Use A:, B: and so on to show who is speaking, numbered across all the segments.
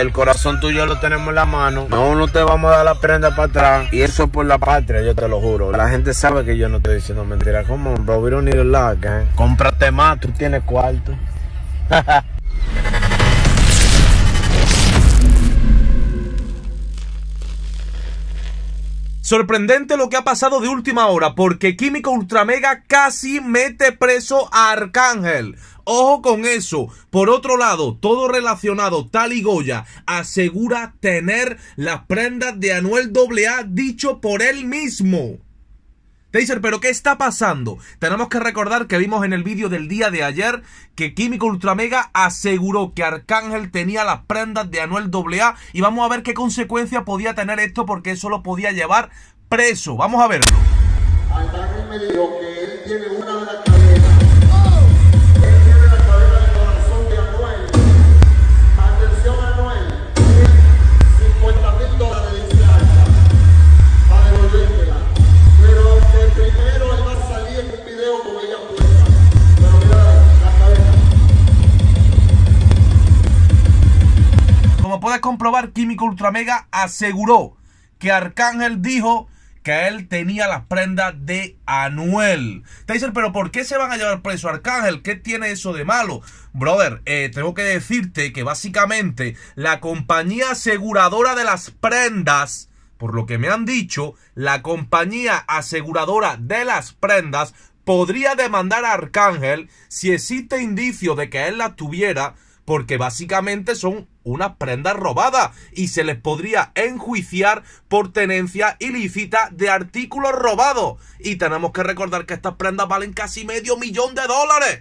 A: el corazón tuyo lo tenemos en la mano. No, no te vamos a dar la prenda para atrás. Y eso por la patria, yo te lo juro. La gente sabe que yo no estoy diciendo mentiras. Como, bro, we don't need Cómprate más, tú tienes cuarto. Sorprendente lo que ha pasado de última hora, porque Químico Ultramega casi mete preso a Arcángel. Ojo con eso. Por otro lado, todo relacionado, tal y Goya asegura tener las prendas de Anuel AA dicho por él mismo. Taser, ¿pero qué está pasando? Tenemos que recordar que vimos en el vídeo del día de ayer que Químico Ultramega aseguró que Arcángel tenía las prendas de Anuel AA y vamos a ver qué consecuencias podía tener esto porque eso lo podía llevar preso. Vamos a verlo. me dijo que él tiene una de las comprobar, Químico Ultramega aseguró que Arcángel dijo que él tenía las prendas de Anuel. Te dicen, pero ¿por qué se van a llevar preso Arcángel? ¿Qué tiene eso de malo? Brother, eh, tengo que decirte que básicamente la compañía aseguradora de las prendas, por lo que me han dicho, la compañía aseguradora de las prendas podría demandar a Arcángel si existe indicio de que él las tuviera porque básicamente son unas prendas robadas y se les podría enjuiciar por tenencia ilícita de artículos robados. Y tenemos que recordar que estas prendas valen casi medio millón de dólares.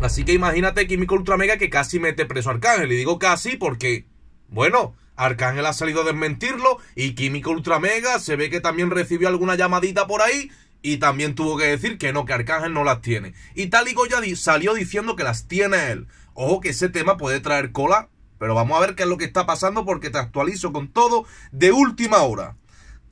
A: Así que imagínate Químico Ultra Mega que casi mete preso a Arcángel. Y digo casi porque, bueno, Arcángel ha salido a desmentirlo y Químico Ultra Mega se ve que también recibió alguna llamadita por ahí y también tuvo que decir que no, que Arcángel no las tiene. Y Tali Goya salió diciendo que las tiene él. Ojo que ese tema puede traer cola, pero vamos a ver qué es lo que está pasando porque te actualizo con todo de última hora.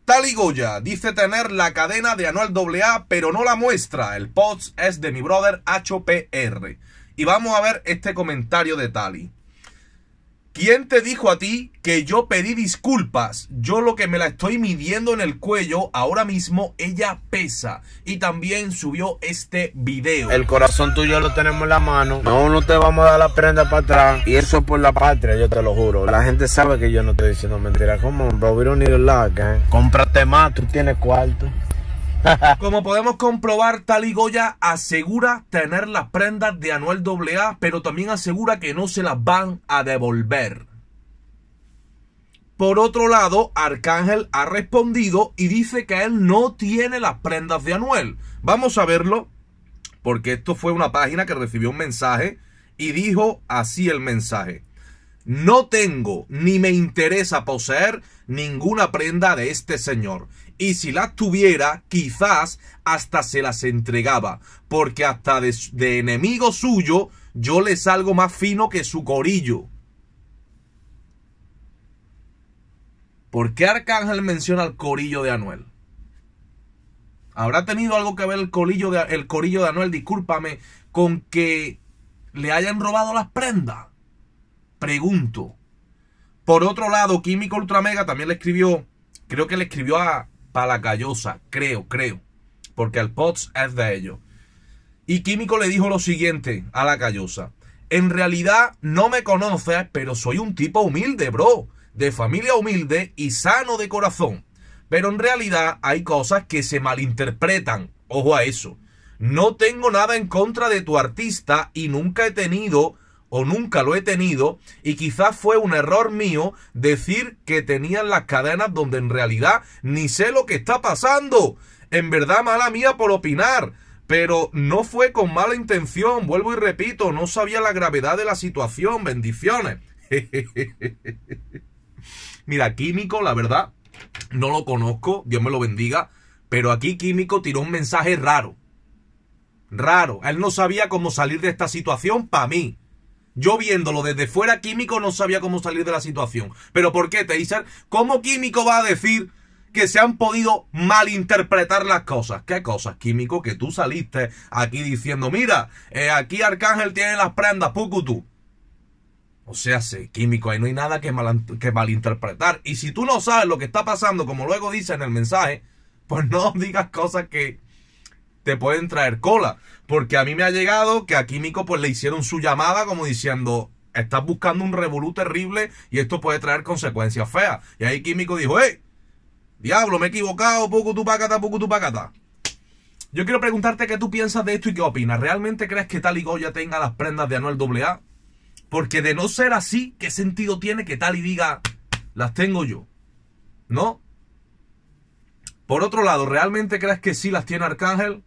A: Tali Goya dice tener la cadena de Anual AA, pero no la muestra. El post es de mi brother HPR. Y vamos a ver este comentario de Tali. ¿Quién te dijo a ti que yo pedí disculpas? Yo lo que me la estoy midiendo en el cuello, ahora mismo ella pesa. Y también subió este video. El corazón tuyo lo tenemos en la mano. No, no te vamos a dar la prenda para atrás. Y eso por la patria, yo te lo juro. La gente sabe que yo no estoy diciendo mentiras. Como, bro, we don't need a Cómprate más, tú tienes cuarto. Como podemos comprobar, Tali Goya asegura tener las prendas de Anuel AA, pero también asegura que no se las van a devolver. Por otro lado, Arcángel ha respondido y dice que él no tiene las prendas de Anuel. Vamos a verlo, porque esto fue una página que recibió un mensaje y dijo así el mensaje. No tengo ni me interesa poseer ninguna prenda de este señor. Y si las tuviera, quizás hasta se las entregaba, porque hasta de, enemigo suyo yo le salgo más fino que su corillo. ¿Por qué Arcángel menciona el corillo de Anuel? ¿Habrá tenido algo que ver el corillo de, el corillo de Anuel, discúlpame, con que le hayan robado las prendas? Pregunto. Por otro lado, Químico Ultramega también le escribió, creo que le escribió a Palacallosa. creo, creo, porque el POTS es de ellos. Y Químico le dijo lo siguiente a la Cayosa. En realidad no me conoces, pero soy un tipo humilde, bro, de familia humilde y sano de corazón. Pero en realidad hay cosas que se malinterpretan, ojo a eso. No tengo nada en contra de tu artista y nunca he tenido o nunca lo he tenido y quizás fue un error mío decir que tenían las cadenas donde en realidad ni sé lo que está pasando. En verdad mala mía por opinar, pero no fue con mala intención, vuelvo y repito, no sabía la gravedad de la situación, bendiciones. Mira, Químico, la verdad, no lo conozco, Dios me lo bendiga, pero aquí Químico tiró un mensaje raro. Raro, él no sabía cómo salir de esta situación para mí. Yo viéndolo desde fuera químico no sabía cómo salir de la situación. Pero ¿por qué, Teiser? ¿Cómo químico va a decir que se han podido malinterpretar las cosas? ¿Qué cosas, químico? Que tú saliste aquí diciendo, mira, eh, aquí Arcángel tiene las prendas, Pucutu. O sea, sí, químico, ahí no hay nada que, que malinterpretar. Y si tú no sabes lo que está pasando, como luego dice en el mensaje, pues no digas cosas que te pueden traer cola. Porque a mí me ha llegado que a Químico pues le hicieron su llamada como diciendo, estás buscando un revolú terrible y esto puede traer consecuencias feas. Y ahí Químico dijo, eh diablo, me he equivocado, poco tu pacata, poco tu pacata. Yo quiero preguntarte qué tú piensas de esto y qué opinas. ¿Realmente crees que Tal y Goya tenga las prendas de Anuel AA? Porque de no ser así, ¿qué sentido tiene que Tal y diga, las tengo yo? ¿No? Por otro lado, ¿realmente crees que sí las tiene Arcángel?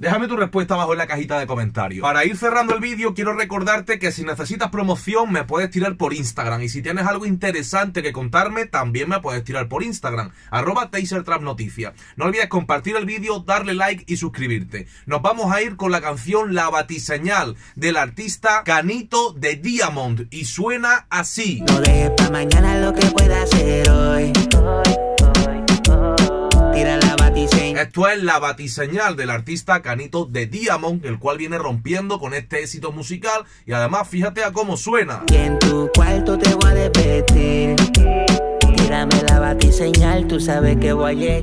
A: Déjame tu respuesta abajo en la cajita de comentarios. Para ir cerrando el vídeo, quiero recordarte que si necesitas promoción, me puedes tirar por Instagram. Y si tienes algo interesante que contarme, también me puedes tirar por Instagram. Arroba Noticias No olvides compartir el vídeo, darle like y suscribirte. Nos vamos a ir con la canción La Batiseñal del artista Canito de Diamond. Y suena así. No mañana lo que pueda hacer hoy. Esto es la batiseñal del artista Canito de Diamond, el cual viene rompiendo con este éxito musical. Y además, fíjate a cómo suena. tu cuarto te la tú sabes que voy a llegar.